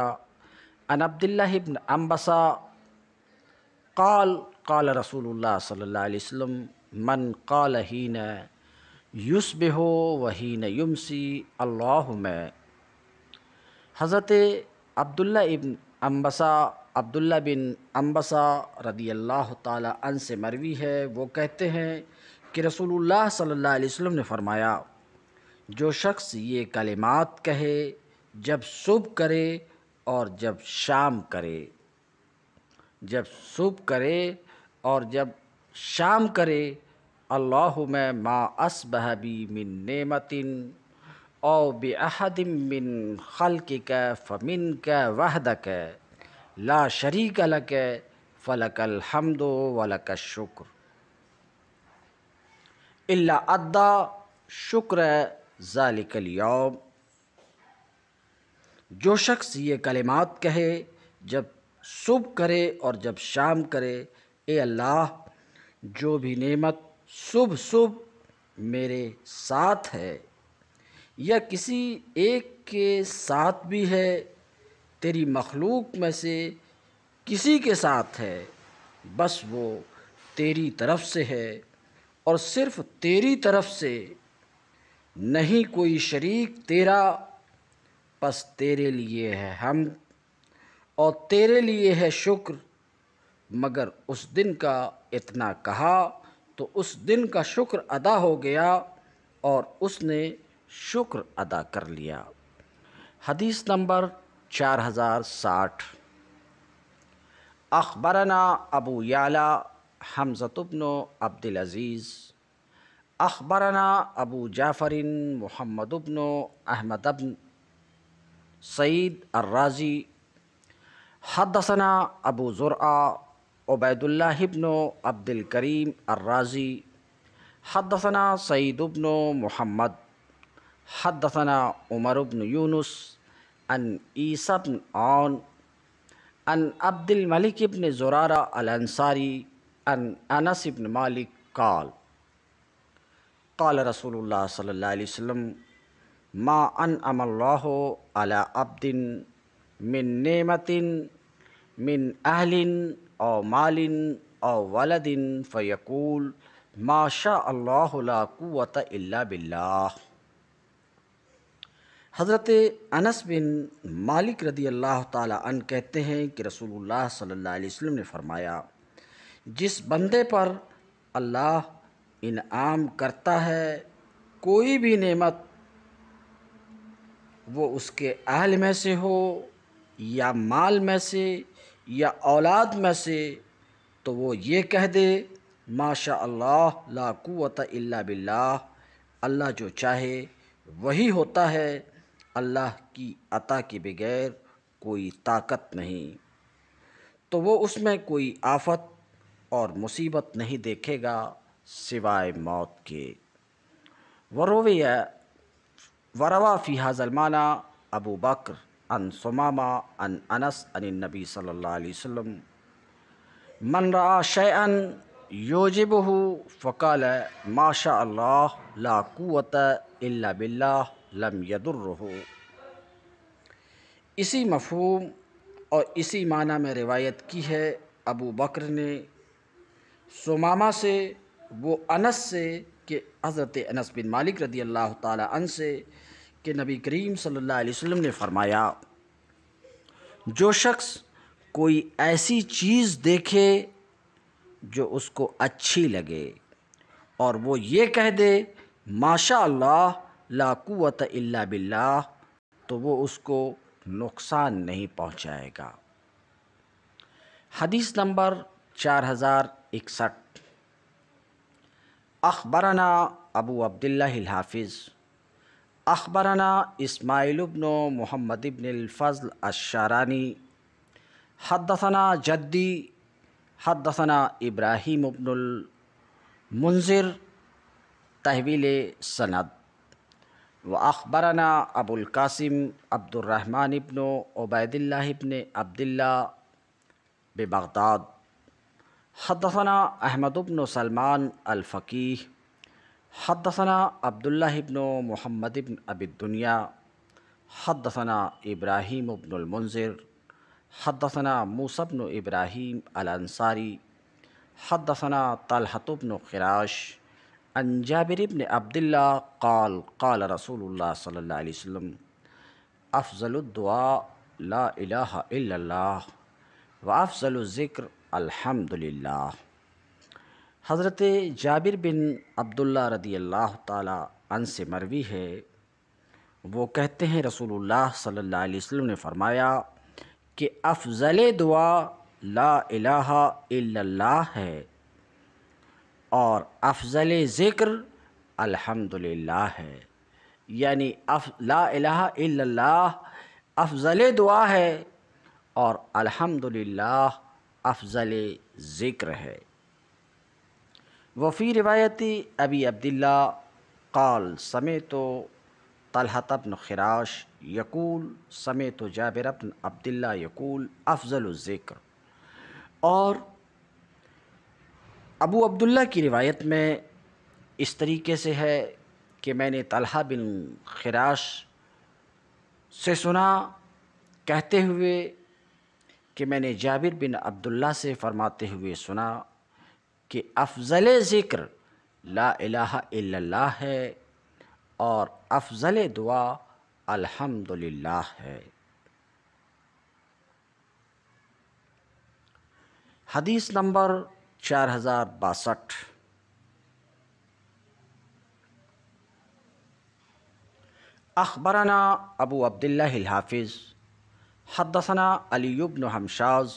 ان عبداللہ ابن امبسا قال قال رسول اللہ صلی اللہ علیہ وسلم من قال ہی نیوسب ہو یمسی اللہ میں حضرت عبداللہ ابن امبسا عبداللہ بن امبسا رضی اللہ تعالیٰ عنہ سے مروی ہے وہ کہتے ہیں کہ رسول اللہ صلی اللہ علیہ وسلم نے فرمایا جو شخص یہ کلمات کہے جب صبح کرے اور جب شام کرے جب صبح کرے اور جب شام کرے اللہ میں ما بی من نعمت او بیہدم من خلق کا فمن کا وحد کی لاشری قل فلک الحمد لک الشکر اللہ ادا شکر ظال کلیوم جو شخص یہ کلمات کہے جب صبح کرے اور جب شام کرے اے اللہ جو بھی نعمت صبح صبح میرے ساتھ ہے یا کسی ایک کے ساتھ بھی ہے تیری مخلوق میں سے کسی کے ساتھ ہے بس وہ تیری طرف سے ہے اور صرف تیری طرف سے نہیں کوئی شریک تیرا پس تیرے لیے ہے ہم اور تیرے لیے ہے شکر مگر اس دن کا اتنا کہا تو اس دن کا شکر ادا ہو گیا اور اس نے شکر ادا کر لیا حدیث نمبر چار ہزار ساٹھ اخبرنا ابو یعلا حمزة بن عبد العزيز أخبرنا أبو جعفر محمد بن أحمد بن ابن الرازي حدثنا أبو زرعة عبید اللہ بن عبد عبدالکریم الراضی حدثنا سعید بن محمد حدثنا عمر ابن یونس ان بن عون ان عبد بن ذرار النصاری ان انس ابن مالک قال قال رسول اللہ صلی اللہ علیہ وسلم ما ان علی عبد من نعمتن من اہل او مالن او ولدن فیقول ما شاء اللہ لا قوت الا باللہ حضرت انس بن مالک رضی اللہ تعالی عنہ کہتے ہیں کہ رسول اللہ صلی اللہ علیہ وسلم نے فرمایا جس بندے پر اللہ انعام کرتا ہے کوئی بھی نعمت وہ اس کے اہل میں سے ہو یا مال میں سے یا اولاد میں سے تو وہ یہ کہہ دے ماشاء اللہ لا قوت الا باللہ اللہ جو چاہے وہی ہوتا ہے اللہ کی عطا کے بغیر کوئی طاقت نہیں تو وہ اس میں کوئی آفت اور مصیبت نہیں دیکھے گا سوائے موت کے ہے وروا فی حاظلمانہ ابو بکر ان سمامہ ان انس ان نبی صلی اللہ علیہ وسلم من را ان یوجب ہو فقال ماشاء اللہ لا قوت اللہ بلّہ لم یدر ہو اسی مفہوم اور اسی معنی میں روایت کی ہے ابو بکر نے سمامہ سے وہ انس سے کہ حضرت انس بن مالک رضی اللہ تعالیٰ ان سے کہ نبی کریم صلی اللہ علیہ وسلم نے فرمایا جو شخص کوئی ایسی چیز دیکھے جو اس کو اچھی لگے اور وہ یہ کہہ دے ماشاء اللہ لا قوت الا باللہ تو وہ اس کو نقصان نہیں پہنچائے گا حدیث نمبر چار ہزار اکسٹھ اخبرنا ابو عبداللہ الحافظ اخبرنا اسماعیل ابن محمد ابن الفضل الشارانی حدثنا جدی حدثنا ابراہیم ابن المنظر تحویل سند و اخبرنا ابو القاسم عبد الرحمن ابن عبید اللہ ابن عبداللہ ببغداد حدثنا احمد بن سلمان الفقی حدثنا عبداللہ ابن و محمد ابن الدنیا حدثنا ابراہیم ابن المنظر حدنہ بن ابراہیم الانصاری حدثنا النصاری حدنٰ تالحتبن وقراش انجاب ابن عبداللہ قال قال رسول اللہ صلی اللہ علیہ وسلم افضل الدعاء لا الہ الا اللہ وافضل الذکر الحمد حضرت جابر بن عبداللہ رضی اللہ تعالی عن سے مروی ہے وہ کہتے ہیں رسول اللہ صلی اللہ علیہ وسلم نے فرمایا کہ افضل دعا لا الہ الا اللہ ہے اور افضل ذکر الحمدللہ ہے یعنی اف لا الہ الا اللہ افضل دعا ہے اور الحمدللہ افضل ذکر ہے وفی روایتی ابی عبداللہ قال سمے تو طلحت طبن خراش یقول سمے تو جابر ربن عبداللہ یقول افضل الذکر ذکر اور ابو عبداللہ کی روایت میں اس طریقے سے ہے کہ میں نے طلحہ بن خراش سے سنا کہتے ہوئے کہ میں نے جابر بن عبداللہ سے فرماتے ہوئے سنا کہ افضل ذکر لا الہ الا اللہ ہے اور افضل دعا الحمدللہ ہے حدیث نمبر چار ہزار باسٹھ اخبرانہ ابو عبداللہ الحافظ حدثنا علی بن ہمشاز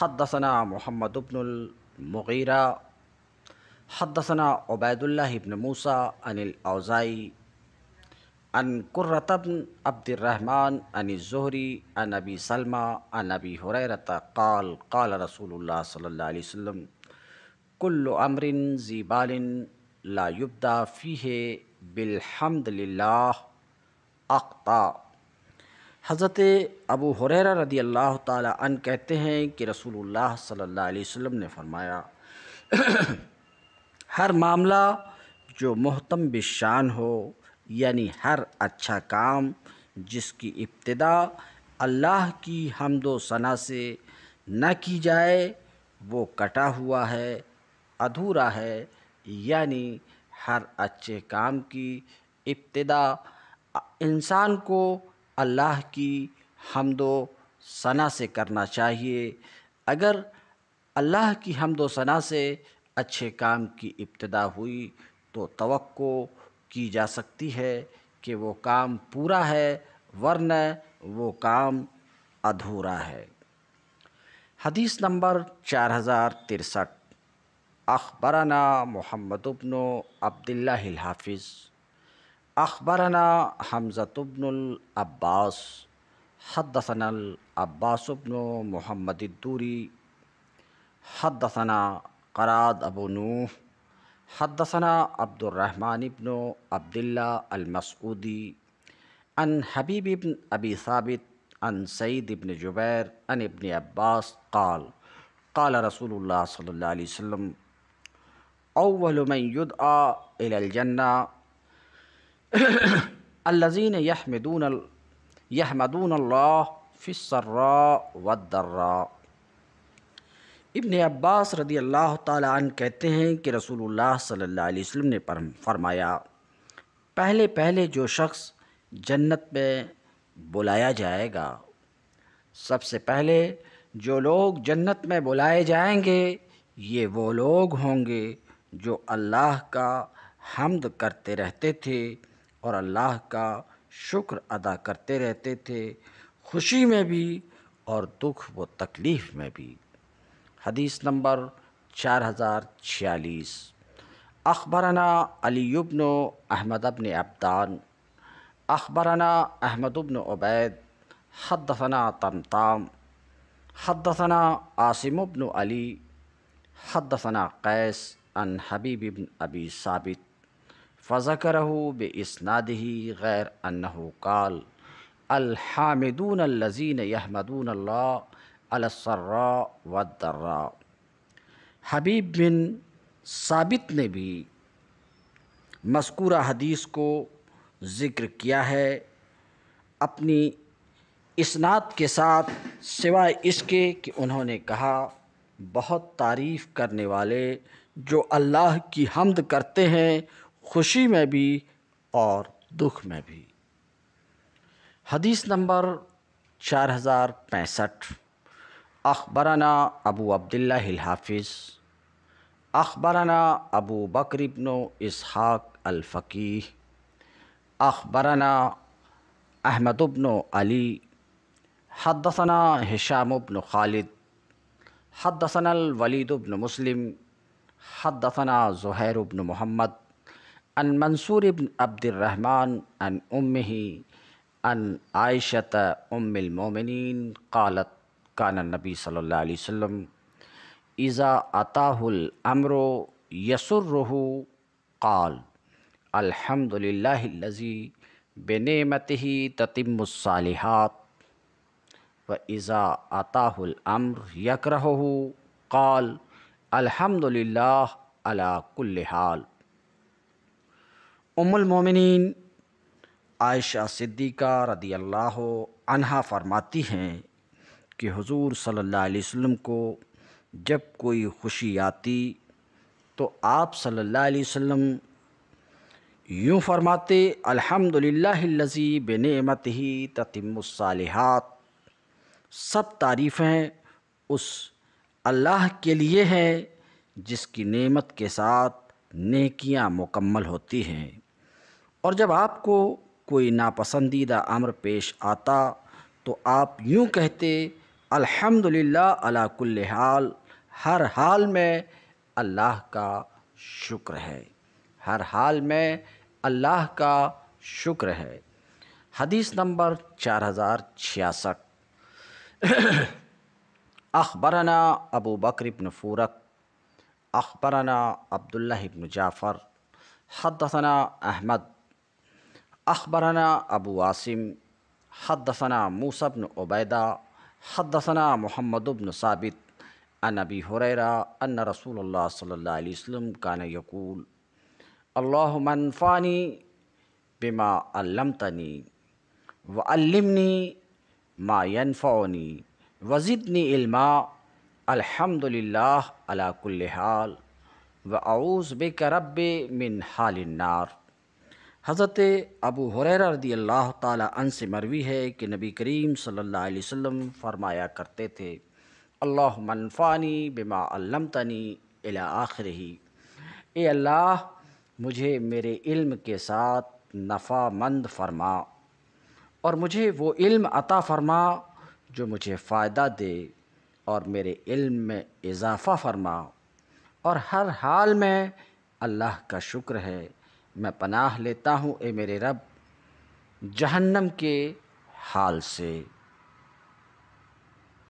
حدثنا محمد بن المغیرہ حدثنا عبید اللہ ابن موسٰ انی العزائی ان قرۃۃۃۃۃبن عبد الرحمن عن الزہری عن ابی سلمہ عن ابی حریرت قال قال رسول اللہ صلی اللہ علیہ وسلم کل امر ذی لا لایبا فیہ بالحمد للہ آخط حضرت ابو حریر رضی اللہ تعالیٰ عن کہتے ہیں کہ رسول اللہ صلی اللہ علیہ وسلم نے فرمایا ہر معاملہ جو محتم بشان ہو یعنی ہر اچھا کام جس کی ابتدا اللہ کی حمد و ثنا سے نہ کی جائے وہ کٹا ہوا ہے ادھورا ہے یعنی ہر اچھے کام کی ابتدا انسان کو اللہ کی حمد و سنا سے کرنا چاہیے اگر اللہ کی حمد و سنا سے اچھے کام کی ابتدا ہوئی تو توقع کی جا سکتی ہے کہ وہ کام پورا ہے ورنہ وہ کام ادھورا ہے حدیث نمبر چار ہزار ترسٹھ اخبرانہ محمد ابن عبداللہ الحافظ اخبرنا حمزۃ حمزۃبن العباس حداس ابن و محمد الدوری حدثنا قراد ابون حد ثنا عبدالرحمٰن ابن و عبد اللہ المسعودی ان حبیب ابن ابی ثابت ان سعید ابن جبیر ان ابن عباس قال قال رسول اللہ صلی اللہ علیہ وسلم اول من یدعی الی الجنہ الزین یحمدون الحمدون اللہ فصر ودرہ ابن عباس رضی اللہ تعالیٰ عن کہتے ہیں کہ رسول اللہ صلی اللہ علیہ وسلم نے فرمایا پہلے پہلے جو شخص جنت میں بلایا جائے گا سب سے پہلے جو لوگ جنت میں بلائے جائیں گے یہ وہ لوگ ہوں گے جو اللہ کا حمد کرتے رہتے تھے اور اللہ کا شکر ادا کرتے رہتے تھے خوشی میں بھی اور دکھ و تکلیف میں بھی حدیث نمبر چار ہزار چھیالیس اخبرنا علی ابن احمد ابن ابدان اخبرنا احمد ابن عبید حدثنا تمتام حدثنا عاصم بن علی حدثنا قیس ان حبیب بن ابی ثابت فضکرہ بے اسناد ہی غیر کال الحامدون الزین اللہ اللّہ و درا حبیب بن ثابت نے بھی مذکورہ حدیث کو ذکر کیا ہے اپنی اسناد کے ساتھ سوائے اس کے کہ انہوں نے کہا بہت تعریف کرنے والے جو اللہ کی حمد کرتے ہیں خوشی میں بھی اور دکھ میں بھی حدیث نمبر چار ہزار پینسٹھ اخبرانہ ابو عبداللہ الحافظ اخبرانہ ابو بکر ابن اسحاق الفقی اخبرانہ احمد ابن علی حدثنا ہشام حشام ابن خالد حدثنا الولید ابن مسلم حدثنا زہیر ابن محمد ان منصور ابن عبد الرحمن ان امہی ان عائشت ام المومنین قالت کان نبی صلی اللہ علیہ اذا سلم الامر یسرہ قال الحمد للہ نذی بن متحی الصالحات و اذا عطا الامر رہ قال الحمد علی کل حال ام المومنین عائشہ صدیقہ رضی اللہ عنہا فرماتی ہیں کہ حضور صلی اللہ علیہ وسلم کو جب کوئی خوشی آتی تو آپ صلی اللہ علیہ وسلم یوں فرماتے الحمد للّہ لذیب نعمت ہی الصالحات سب تعریفیں اس اللہ کے لیے ہیں جس کی نعمت کے ساتھ نیکیاں مکمل ہوتی ہیں اور جب آپ کو کوئی ناپسندیدہ امر پیش آتا تو آپ یوں کہتے الحمد للہ کل حال ہر حال میں اللہ کا شکر ہے ہر حال میں اللہ کا شکر ہے حدیث نمبر چار ہزار چھیاسٹھ (coughs) اخبرنا ابو بکر ابن فورق اخبرنا عبداللہ ابن جعفر حدثنا احمد اخبرنا ابو عاصم حدثنا موسی بن عبیدہ حدثنا محمد بن ثابت ان ابی حریرہ ان رسول اللہ صلی اللہ علیہ وسلم کان یقول اللّہ منفانی بما علمتنی وعلمنی ما ینفنی وضدنی علما الحمد للّہ علا کُ حال و اوز بے کرب من النار حضرت ابو رضی اللہ تعالیٰ عن سے مروی ہے کہ نبی کریم صلی اللہ علیہ وسلم فرمایا کرتے تھے اللہ منفانی بما علمتنی الی آخر آخری اے اللہ مجھے میرے علم کے ساتھ نفع مند فرما اور مجھے وہ علم عطا فرما جو مجھے فائدہ دے اور میرے علم میں اضافہ فرما اور ہر حال میں اللہ کا شکر ہے میں پناہ لیتا ہوں اے میرے رب جہنم کے حال سے